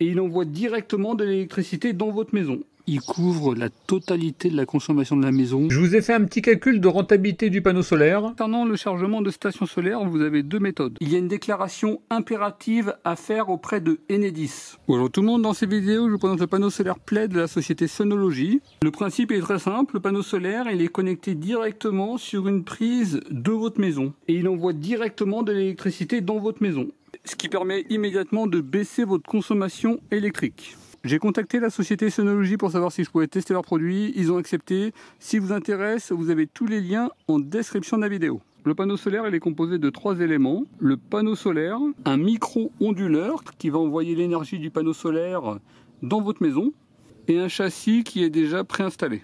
et il envoie directement de l'électricité dans votre maison. Il couvre la totalité de la consommation de la maison. Je vous ai fait un petit calcul de rentabilité du panneau solaire. Concernant le chargement de stations solaires, vous avez deux méthodes. Il y a une déclaration impérative à faire auprès de Enedis. Bonjour tout le monde, dans ces vidéos, je vous présente le panneau solaire Plaid de la société Sonologie. Le principe est très simple, le panneau solaire, il est connecté directement sur une prise de votre maison et il envoie directement de l'électricité dans votre maison ce qui permet immédiatement de baisser votre consommation électrique. J'ai contacté la société Sonologie pour savoir si je pouvais tester leurs produits. Ils ont accepté. Si vous intéresse, vous avez tous les liens en description de la vidéo. Le panneau solaire, est composé de trois éléments. Le panneau solaire, un micro-onduleur qui va envoyer l'énergie du panneau solaire dans votre maison et un châssis qui est déjà préinstallé.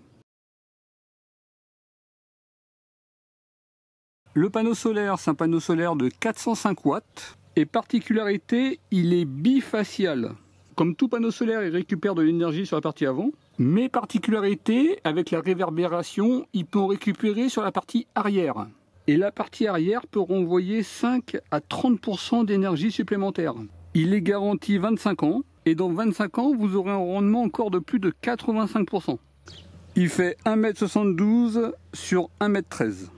Le panneau solaire, c'est un panneau solaire de 405 watts et particularité, il est bifacial. Comme tout panneau solaire, il récupère de l'énergie sur la partie avant. Mais particularité, avec la réverbération, il peut en récupérer sur la partie arrière. Et la partie arrière peut renvoyer 5 à 30% d'énergie supplémentaire. Il est garanti 25 ans. Et dans 25 ans, vous aurez un rendement encore de plus de 85%. Il fait 1m72 sur 1m13.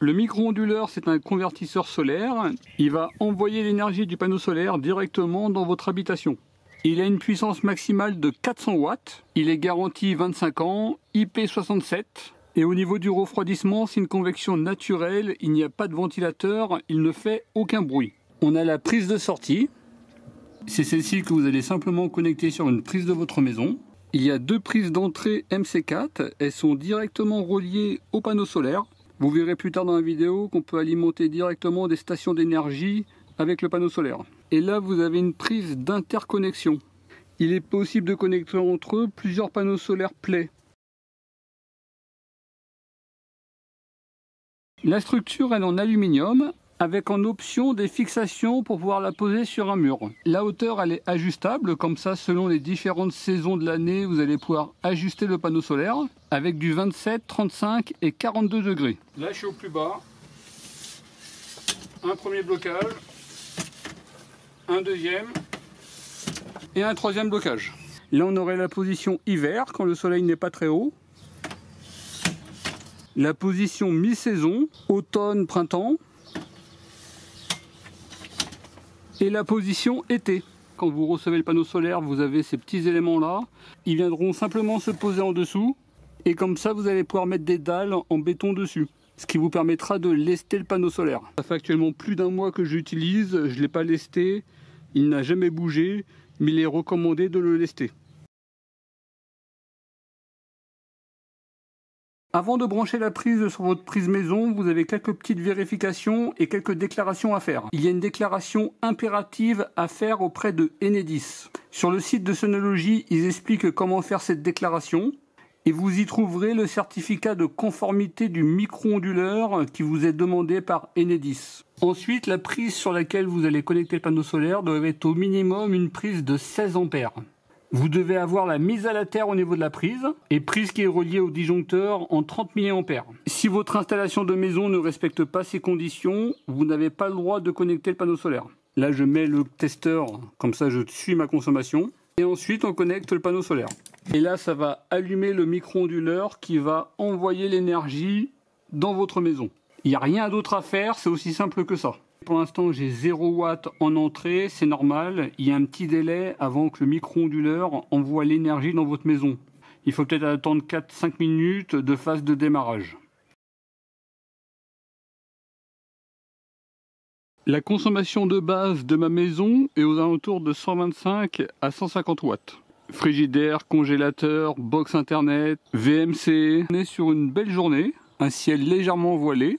Le micro-onduleur, c'est un convertisseur solaire. Il va envoyer l'énergie du panneau solaire directement dans votre habitation. Il a une puissance maximale de 400 watts. Il est garanti 25 ans, IP67. Et au niveau du refroidissement, c'est une convection naturelle. Il n'y a pas de ventilateur. Il ne fait aucun bruit. On a la prise de sortie. C'est celle-ci que vous allez simplement connecter sur une prise de votre maison. Il y a deux prises d'entrée MC4. Elles sont directement reliées au panneau solaire. Vous verrez plus tard dans la vidéo qu'on peut alimenter directement des stations d'énergie avec le panneau solaire. Et là, vous avez une prise d'interconnexion. Il est possible de connecter entre eux plusieurs panneaux solaires Play. La structure est en aluminium avec en option des fixations pour pouvoir la poser sur un mur. La hauteur elle est ajustable, comme ça selon les différentes saisons de l'année vous allez pouvoir ajuster le panneau solaire avec du 27, 35 et 42 degrés. Là je suis au plus bas, un premier blocage, un deuxième et un troisième blocage. Là on aurait la position hiver quand le soleil n'est pas très haut. La position mi-saison, automne, printemps, et la position était. Quand vous recevez le panneau solaire, vous avez ces petits éléments-là. Ils viendront simplement se poser en dessous et comme ça, vous allez pouvoir mettre des dalles en béton dessus ce qui vous permettra de lester le panneau solaire. Ça fait actuellement plus d'un mois que j'utilise, je ne l'ai pas lesté, il n'a jamais bougé, mais il est recommandé de le lester. Avant de brancher la prise sur votre prise maison, vous avez quelques petites vérifications et quelques déclarations à faire. Il y a une déclaration impérative à faire auprès de Enedis. Sur le site de Sonologie, ils expliquent comment faire cette déclaration et vous y trouverez le certificat de conformité du micro-onduleur qui vous est demandé par Enedis. Ensuite, la prise sur laquelle vous allez connecter le panneau solaire doit être au minimum une prise de 16 ampères. Vous devez avoir la mise à la terre au niveau de la prise et prise qui est reliée au disjoncteur en 30 mA. Si votre installation de maison ne respecte pas ces conditions, vous n'avez pas le droit de connecter le panneau solaire. Là, je mets le testeur, comme ça je suis ma consommation. Et ensuite, on connecte le panneau solaire. Et là, ça va allumer le micro-onduleur qui va envoyer l'énergie dans votre maison. Il n'y a rien d'autre à faire, c'est aussi simple que ça pour l'instant, j'ai 0 watts en entrée, c'est normal. Il y a un petit délai avant que le micro-onduleur envoie l'énergie dans votre maison. Il faut peut-être attendre 4-5 minutes de phase de démarrage. La consommation de base de ma maison est aux alentours de 125 à 150 watts. Frigidaire, congélateur, box internet, VMC. On est sur une belle journée, un ciel légèrement voilé,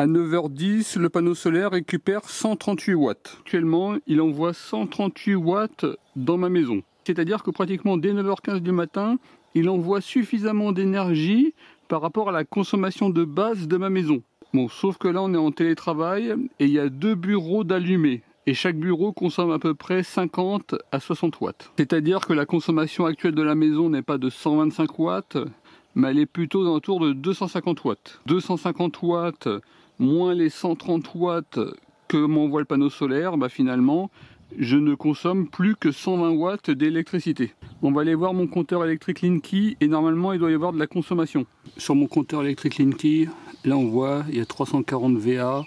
à 9h10, le panneau solaire récupère 138 watts. Actuellement, il envoie 138 watts dans ma maison. C'est-à-dire que pratiquement dès 9h15 du matin, il envoie suffisamment d'énergie par rapport à la consommation de base de ma maison. Bon, sauf que là, on est en télétravail et il y a deux bureaux d'allumés. Et chaque bureau consomme à peu près 50 à 60 watts. C'est-à-dire que la consommation actuelle de la maison n'est pas de 125 watts, mais elle est plutôt dans tour de 250 watts. 250 watts moins les 130 watts que m'envoie le panneau solaire, bah finalement, je ne consomme plus que 120 watts d'électricité. On va aller voir mon compteur électrique Linky et normalement il doit y avoir de la consommation. Sur mon compteur électrique Linky, là on voit il y a 340 VA,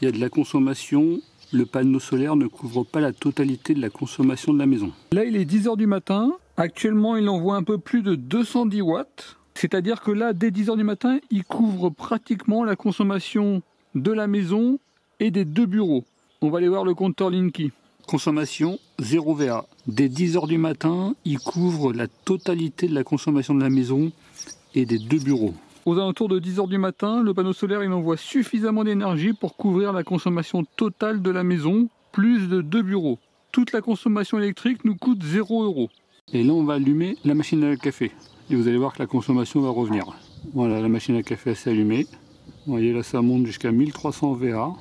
il y a de la consommation. Le panneau solaire ne couvre pas la totalité de la consommation de la maison. Là il est 10h du matin, actuellement il envoie un peu plus de 210 watts. C'est-à-dire que là, dès 10h du matin, il couvre pratiquement la consommation de la maison et des deux bureaux. On va aller voir le compteur Linky. Consommation 0 VA. Dès 10h du matin, il couvre la totalité de la consommation de la maison et des deux bureaux. Aux alentours de 10h du matin, le panneau solaire il envoie suffisamment d'énergie pour couvrir la consommation totale de la maison, plus de deux bureaux. Toute la consommation électrique nous coûte 0 euros. Et là, on va allumer la machine à café. Et vous allez voir que la consommation va revenir. Voilà, la machine à café s'est allumée. Vous voyez là ça monte jusqu'à 1300 VA.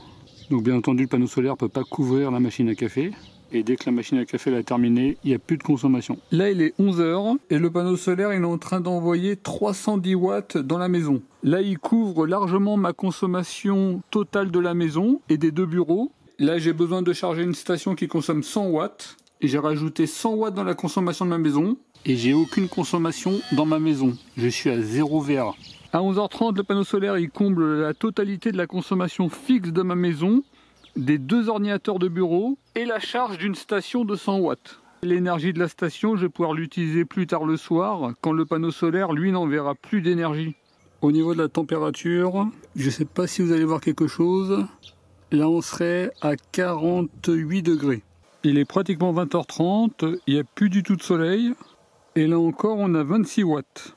Donc bien entendu le panneau solaire ne peut pas couvrir la machine à café. Et dès que la machine à café l'a terminée, il n'y a plus de consommation. Là il est 11h et le panneau solaire il est en train d'envoyer 310 watts dans la maison. Là il couvre largement ma consommation totale de la maison et des deux bureaux. Là j'ai besoin de charger une station qui consomme 100 watts. J'ai rajouté 100 watts dans la consommation de ma maison. Et j'ai aucune consommation dans ma maison. Je suis à 0 VA. À 11h30, le panneau solaire il comble la totalité de la consommation fixe de ma maison, des deux ordinateurs de bureau et la charge d'une station de 100 watts. L'énergie de la station, je vais pouvoir l'utiliser plus tard le soir, quand le panneau solaire, lui, n'enverra plus d'énergie. Au niveau de la température, je ne sais pas si vous allez voir quelque chose. Là, on serait à 48 degrés. Il est pratiquement 20h30, il n'y a plus du tout de soleil. Et là encore, on a 26 watts.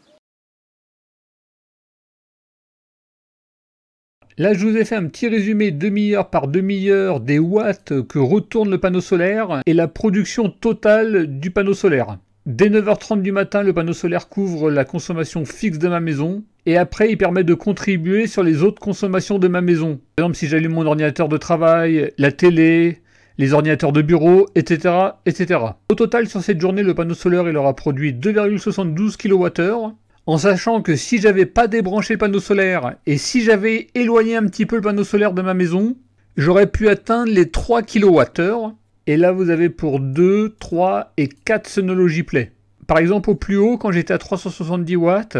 Là, je vous ai fait un petit résumé demi-heure par demi-heure des watts que retourne le panneau solaire et la production totale du panneau solaire. Dès 9h30 du matin, le panneau solaire couvre la consommation fixe de ma maison. Et après, il permet de contribuer sur les autres consommations de ma maison. Par exemple, si j'allume mon ordinateur de travail, la télé, les ordinateurs de bureau, etc., etc. Au total, sur cette journée, le panneau solaire il aura produit 2,72 kWh en sachant que si j'avais pas débranché le panneau solaire et si j'avais éloigné un petit peu le panneau solaire de ma maison, j'aurais pu atteindre les 3 kWh. Et là, vous avez pour 2, 3 et 4 sonologies play. Par exemple, au plus haut, quand j'étais à 370 watts,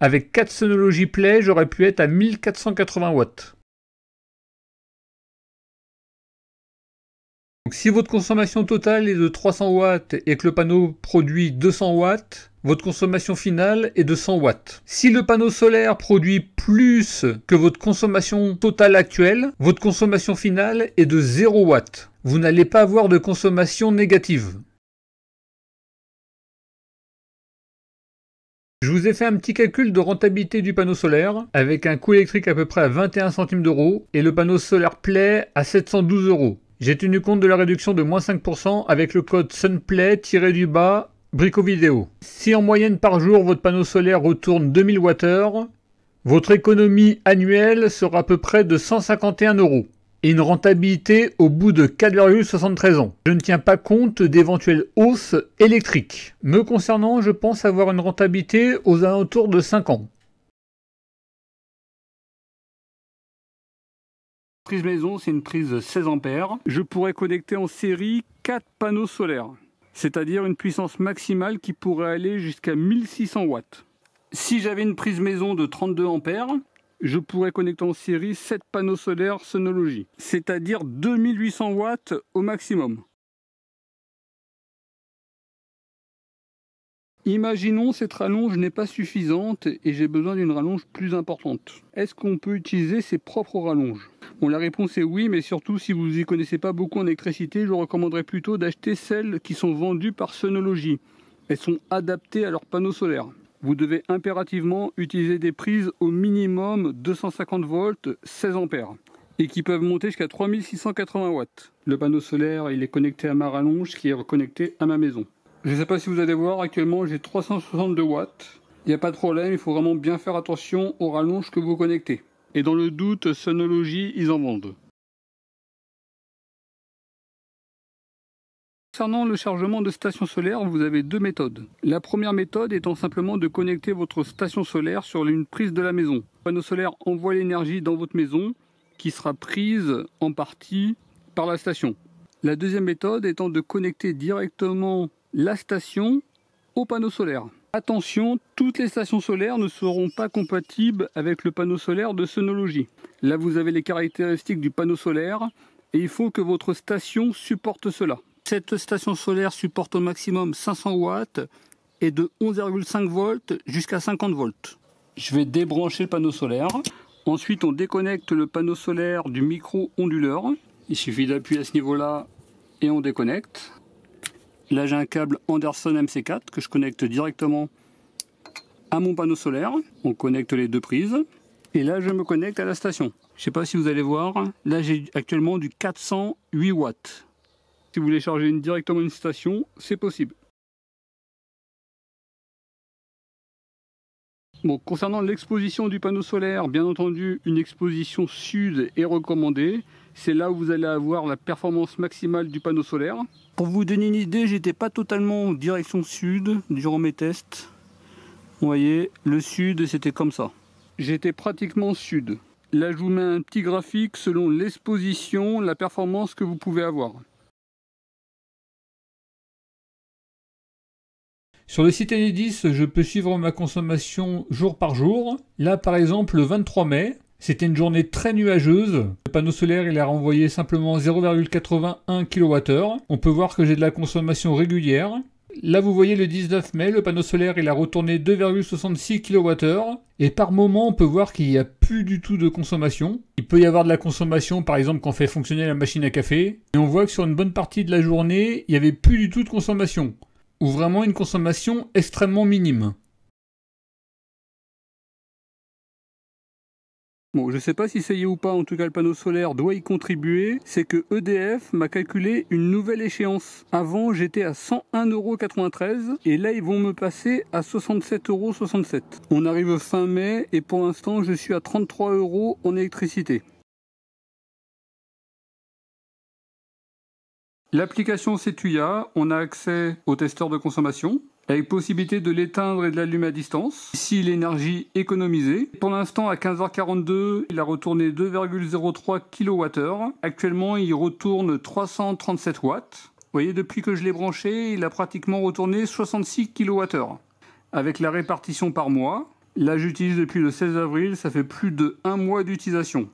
avec 4 sonologies play, j'aurais pu être à 1480 watts. si votre consommation totale est de 300 watts et que le panneau produit 200 watts, votre consommation finale est de 100 watts. Si le panneau solaire produit plus que votre consommation totale actuelle, votre consommation finale est de 0 watts. Vous n'allez pas avoir de consommation négative. Je vous ai fait un petit calcul de rentabilité du panneau solaire avec un coût électrique à peu près à 21 centimes d'euros et le panneau solaire plaît à 712 euros. J'ai tenu compte de la réduction de moins 5% avec le code SUNPLAY-du-bas Brico Vidéo. Si en moyenne par jour votre panneau solaire retourne 2000 Wh, votre économie annuelle sera à peu près de 151 euros et une rentabilité au bout de 4,73 ans. Je ne tiens pas compte d'éventuelles hausses électriques. Me concernant, je pense avoir une rentabilité aux alentours de 5 ans. Prise maison, c'est une prise 16 ampères. Je pourrais connecter en série 4 panneaux solaires, c'est-à-dire une puissance maximale qui pourrait aller jusqu'à 1600 watts. Si j'avais une prise maison de 32 ampères, je pourrais connecter en série 7 panneaux solaires Sonology, c'est-à-dire 2800 watts au maximum. Imaginons cette rallonge n'est pas suffisante et j'ai besoin d'une rallonge plus importante. Est-ce qu'on peut utiliser ses propres rallonges Bon, la réponse est oui, mais surtout si vous n'y connaissez pas beaucoup en électricité, je recommanderais plutôt d'acheter celles qui sont vendues par Sonologie. Elles sont adaptées à leurs panneaux solaires. Vous devez impérativement utiliser des prises au minimum 250 volts, 16 ampères et qui peuvent monter jusqu'à 3680 watts. Le panneau solaire, il est connecté à ma rallonge qui est reconnectée à ma maison. Je ne sais pas si vous allez voir, actuellement j'ai 362 watts. Il n'y a pas de problème, il faut vraiment bien faire attention aux rallonges que vous connectez. Et dans le doute, Sonology, ils en vendent. Concernant le chargement de station solaire vous avez deux méthodes. La première méthode étant simplement de connecter votre station solaire sur une prise de la maison. Le panneau solaire envoie l'énergie dans votre maison qui sera prise en partie par la station. La deuxième méthode étant de connecter directement la station au panneau solaire. Attention, toutes les stations solaires ne seront pas compatibles avec le panneau solaire de Sonologie. Là, vous avez les caractéristiques du panneau solaire et il faut que votre station supporte cela. Cette station solaire supporte au maximum 500 watts et de 11,5 volts jusqu'à 50 volts. Je vais débrancher le panneau solaire. Ensuite, on déconnecte le panneau solaire du micro-onduleur. Il suffit d'appuyer à ce niveau-là et on déconnecte. Là, j'ai un câble Anderson MC4 que je connecte directement à mon panneau solaire. On connecte les deux prises. Et là, je me connecte à la station. Je ne sais pas si vous allez voir. Là, j'ai actuellement du 408 watts. Si vous voulez charger directement une station, c'est possible. Bon, concernant l'exposition du panneau solaire, bien entendu, une exposition sud est recommandée. C'est là où vous allez avoir la performance maximale du panneau solaire. Pour vous donner une idée, j'étais pas totalement en direction sud durant mes tests. Vous voyez, le sud, c'était comme ça. J'étais pratiquement sud. Là, je vous mets un petit graphique selon l'exposition, la performance que vous pouvez avoir. Sur le site Enedis, je peux suivre ma consommation jour par jour. Là, par exemple, le 23 mai, c'était une journée très nuageuse. Le panneau solaire, il a renvoyé simplement 0,81 kWh. On peut voir que j'ai de la consommation régulière. Là, vous voyez le 19 mai, le panneau solaire, il a retourné 2,66 kWh. Et par moment, on peut voir qu'il n'y a plus du tout de consommation. Il peut y avoir de la consommation, par exemple, quand on fait fonctionner la machine à café. Et on voit que sur une bonne partie de la journée, il n'y avait plus du tout de consommation. Ou vraiment une consommation extrêmement minime. Bon, je sais pas si ça y est ou pas, en tout cas le panneau solaire doit y contribuer, c'est que EDF m'a calculé une nouvelle échéance. Avant j'étais à 101,93€ et là ils vont me passer à 67,67€. On arrive fin mai et pour l'instant je suis à 33€ en électricité. L'application Cetuya, on a accès au testeur de consommation, avec possibilité de l'éteindre et de l'allumer à distance. Ici, l'énergie économisée. Pour l'instant, à 15h42, il a retourné 2,03 kWh. Actuellement, il retourne 337 watts. Vous voyez, depuis que je l'ai branché, il a pratiquement retourné 66 kWh. Avec la répartition par mois, là j'utilise depuis le 16 avril, ça fait plus de un mois d'utilisation.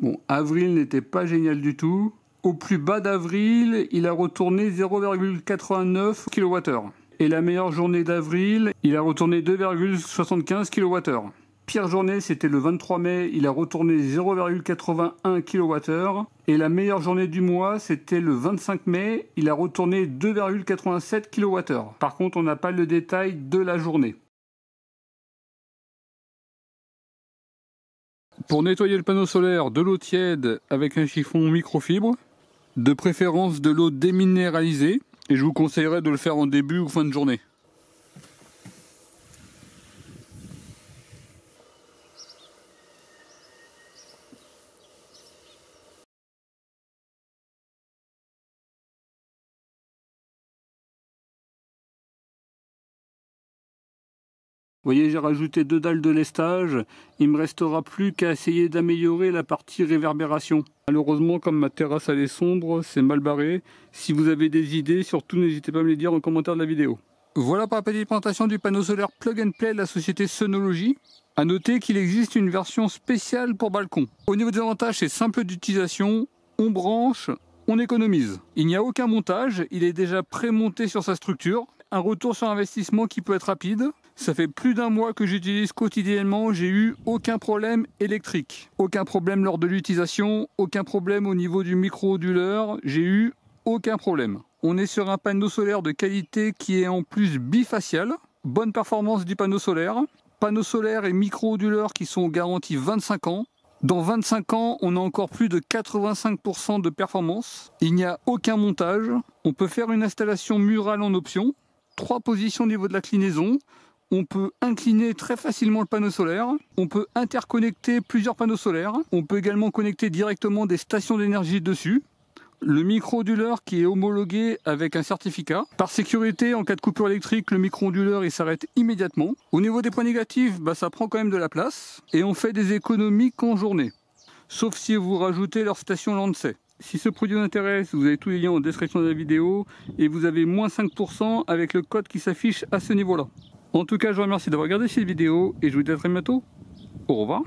Bon, avril n'était pas génial du tout. Au plus bas d'avril, il a retourné 0,89 kWh. Et la meilleure journée d'avril, il a retourné 2,75 kWh. Pire journée, c'était le 23 mai, il a retourné 0,81 kWh. Et la meilleure journée du mois, c'était le 25 mai, il a retourné 2,87 kWh. Par contre, on n'a pas le détail de la journée. Pour nettoyer le panneau solaire, de l'eau tiède avec un chiffon microfibre de préférence de l'eau déminéralisée, et je vous conseillerais de le faire en début ou fin de journée. voyez, j'ai rajouté deux dalles de lestage. Il me restera plus qu'à essayer d'améliorer la partie réverbération. Malheureusement, comme ma terrasse elle est sombre, c'est mal barré. Si vous avez des idées, surtout n'hésitez pas à me les dire en commentaire de la vidéo. Voilà pour la petite présentation du panneau solaire Plug and Play de la société Sonology. À noter qu'il existe une version spéciale pour balcon. Au niveau des avantages, c'est simple d'utilisation, on branche, on économise. Il n'y a aucun montage, il est déjà prémonté sur sa structure. Un retour sur investissement qui peut être rapide. Ça fait plus d'un mois que j'utilise quotidiennement, j'ai eu aucun problème électrique, aucun problème lors de l'utilisation, aucun problème au niveau du micro-onduleur, j'ai eu aucun problème. On est sur un panneau solaire de qualité qui est en plus bifacial, bonne performance du panneau solaire, panneau solaire et micro-onduleur qui sont garantis 25 ans, dans 25 ans, on a encore plus de 85% de performance. Il n'y a aucun montage. On peut faire une installation murale en option. Trois positions au niveau de la clinaison on peut incliner très facilement le panneau solaire, on peut interconnecter plusieurs panneaux solaires, on peut également connecter directement des stations d'énergie dessus. Le micro-onduleur qui est homologué avec un certificat. Par sécurité, en cas de coupure électrique, le micro-onduleur il s'arrête immédiatement. Au niveau des points négatifs, bah, ça prend quand même de la place et on fait des économies qu'en journée. Sauf si vous rajoutez leur station Lancet. Si ce produit vous intéresse, vous avez tous les liens en description de la vidéo et vous avez moins 5% avec le code qui s'affiche à ce niveau-là. En tout cas, je vous remercie d'avoir regardé cette vidéo et je vous dis à très bientôt. Au revoir.